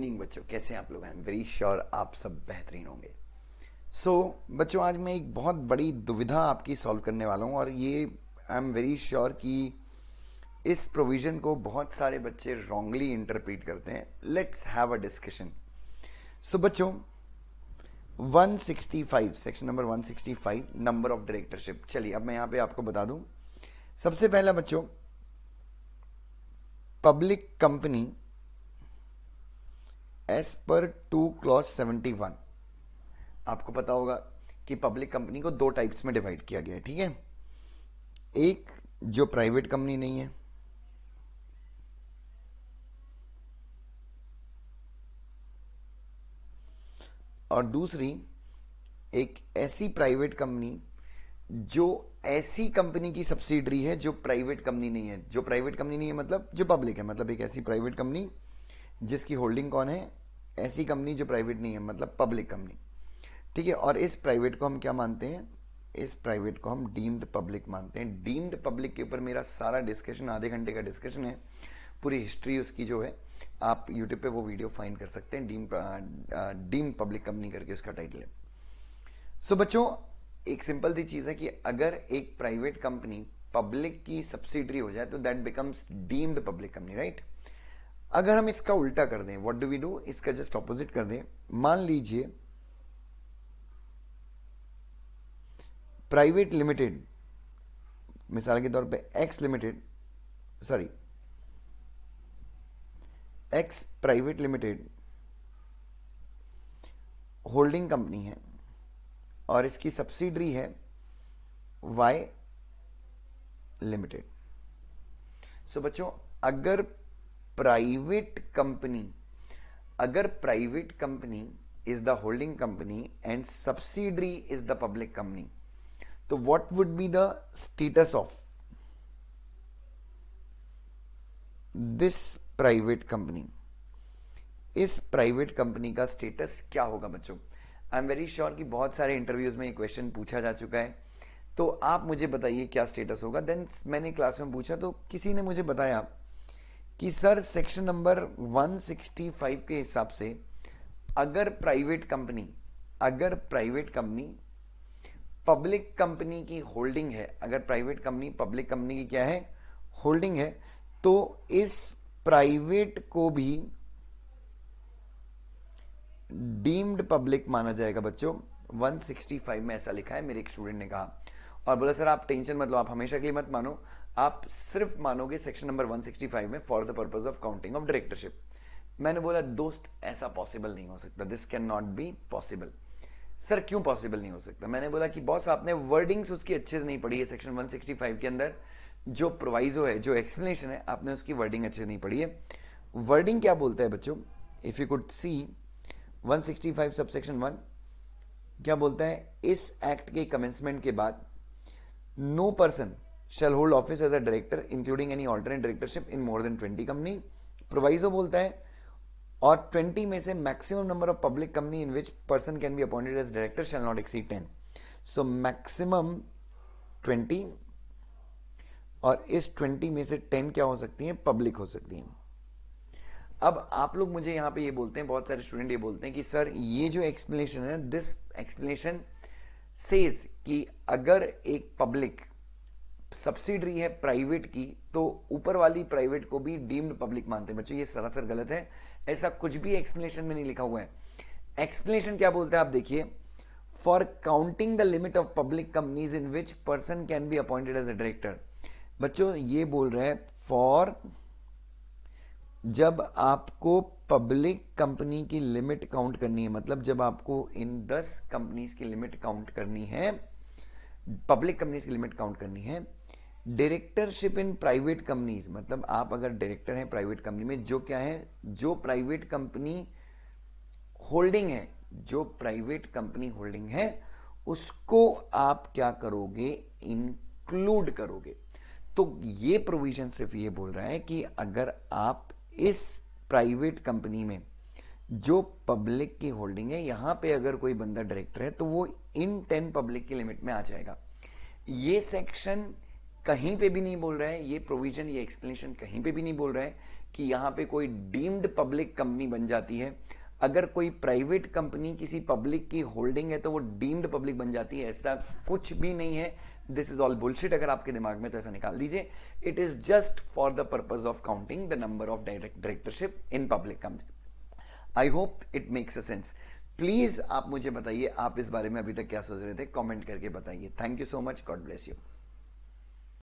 evening बच्चों कैसे आप लोग हैं वेरी श्योर आप सब बेहतरीन होंगे सो so, बच्चों आज मैं एक बहुत बड़ी दुविधा आपकी सॉल्व करने वाला हूँ और ये आई एम वेरी श्योर कि इस प्रोविज़न को बहुत सारे बच्चे रॉन्गली इंटरप्रेट करते हैं let's have a discussion so बच्चों 165 section number 165 number of directorship चलिए अब मैं यहां पे आपको बता दूँ सबसे पहला बच्चों public company as per two clause seventy one आपको पता होगा कि पब्लिक कंपनी को दो टाइप्स में डिवाइड किया गया है ठीक है एक जो प्राइवेट कंपनी नहीं है और दूसरी एक ऐसी प्राइवेट कंपनी जो ऐसी कंपनी की सब्सिडरी है जो प्राइवेट कंपनी नहीं है जो प्राइवेट कंपनी नहीं है मतलब जो पब्लिक है मतलब एक ऐसी प्राइवेट कंपनी जिसकी होल्डिंग कौन है ऐसी कंपनी जो प्राइवेट नहीं है मतलब पब्लिक कंपनी ठीक है और इस प्राइवेट को हम क्या मानते हैं इस प्राइवेट को हम डीम्ड पब्लिक मानते हैं डीम्ड पब्लिक के ऊपर मेरा सारा डिस्कशन आधे घंटे का डिस्कशन है पूरी हिस्ट्री उसकी जो है आप यूट्यूब पे वो वीडियो फाइंड कर सकते हैं डीम डीम पब्लिक कंपनी करके उसका टाइटल है सो so, बच्चों एक सिंपल सी चीज है कि अगर एक प्राइवेट कंपनी पब्लिक की सब्सिडरी हो जाए तो that becomes deemed public company right अगर हम इसका उल्टा कर दें व्हाट डू वी डू इसका जस्ट ऑपोजिट कर दें मान लीजिए प्राइवेट लिमिटेड मिसाल के तौर पे X limited sorry X private limited holding company है और इसकी सब्सिडरी है वाई लिमिटेड सो बच्चों अगर प्राइवेट कंपनी अगर private company is the holding company and subsidiary is the public company तो what would be the status of this private company इस private company का स्टेटस क्या होगा बच्चों आई एम वेरी श्योर कि बहुत सारे इंटरव्यूज में ये क्वेश्चन पूछा जा चुका है तो आप मुझे बताइए क्या स्टेटस होगा देन मैंने क्लास में पूछा तो किसी ने मुझे बताया कि सर सेक्शन नंबर 165 के हिसाब से अगर प्राइवेट कंपनी अगर प्राइवेट कंपनी पब्लिक कंपनी की होल्डिंग है अगर प्राइवेट कंपनी पब्लिक कंपनी की क्या है होल्डिंग है तो इस प्राइवेट को भी डीम्ड पब्लिक माना जाएगा बच्चों 165 में ऐसा लिखा है मेरे एक स्टूडेंट ने कहा और बोला सर आप टेंशन मत लो आप हमेशा के लिए मत मानो आप सिर्फ मानोगे सेक्शन नंबर 165 में for the purpose of counting of directorship मैंने बोला दोस्त ऐसा पॉसिबल नहीं हो सकता this can not be possible sir क्यों पॉसिबल नहीं हो सकता मैंने बोला कि बॉस आपने वर्डिंग्स उसकी अच्छे से नहीं पढ़ी है सेक्शन 165 के अंदर जो प्रोवाइजो है जो एक्सप्लेनेशन है आपने उसकी वर्डिंग अच्छे से नहीं पढ़ी है वर्डिंग क्या बोलता है बच्चों if you could see 165 subsection 1 क्या बोलता है इस एक्ट के कमेंसमेंट के बाद no no person shall hold office as a director including any alternate directorship in more than twenty company proviso बोलता है और ट्वेंटी में से maximum number of public company in which person can be appointed as director shall not exceed ten so maximum twenty और इस twenty में से ten क्या हो सकती है पब्लिक हो सकती है अब आप लोग मुझे यहां पे ये बोलते हैं बहुत सारे स्टूडेंट ये बोलते हैं कि सर ये जो एक्सप्लेनेशन है दिस एक्सप्लेनेशन सेज कि अगर एक पब्लिक सब्सिडरी है प्राइवेट की तो ऊपर वाली प्राइवेट को भी डीम्ड पब्लिक मानते हैं बच्चों ये सरासर गलत है ऐसा कुछ भी एक्सप्लेनेशन में नहीं लिखा हुआ है एक्सप्लेनेशन क्या बोलते हैं आप देखिए for counting the limit of public companies in which person can be appointed as a director बच्चों ये बोल रहे हैं फॉर जब आपको पब्लिक कंपनी की लिमिट काउंट करनी है मतलब जब आपको इन दस कंपनीज की लिमिट काउंट करनी है पब्लिक कंपनीज की लिमिट काउंट करनी है डायरेक्टरशिप इन प्राइवेट कंपनीज मतलब आप अगर डायरेक्टर हैं प्राइवेट कंपनी में जो क्या है जो प्राइवेट कंपनी होल्डिंग है जो प्राइवेट कंपनी होल्डिंग है उसको आप क्या करोगे इंक्लूड करोगे तो ये प्रोविजन सिर्फ ये बोल रहा है कि अगर आप इस प्राइवेट कंपनी में जो पब्लिक की होल्डिंग है यहां पे अगर कोई बंदा डायरेक्टर है तो वो इन टेन पब्लिक की लिमिट में आ जाएगा ये सेक्शन कहीं पे भी नहीं बोल रहा है ये प्रोविजन ये एक्सप्लेनेशन कहीं पे भी नहीं बोल रहा है कि यहाँ पे कोई डीम्ड पब्लिक कंपनी बन जाती है अगर कोई प्राइवेट कंपनी किसी पब्लिक की होल्डिंग है तो वो डीम्ड पब्लिक बन जाती है ऐसा कुछ भी नहीं है दिस इज ऑल बुलशिट अगर आपके दिमाग में तो ऐसा निकाल दीजिए it is just for the purpose of counting the number of direct directorship in public company I hope it makes a sense please आप मुझे बताइए आप इस बारे में अभी तक क्या सोच रहे थे कॉमेंट करके बताइए thank you so much God bless you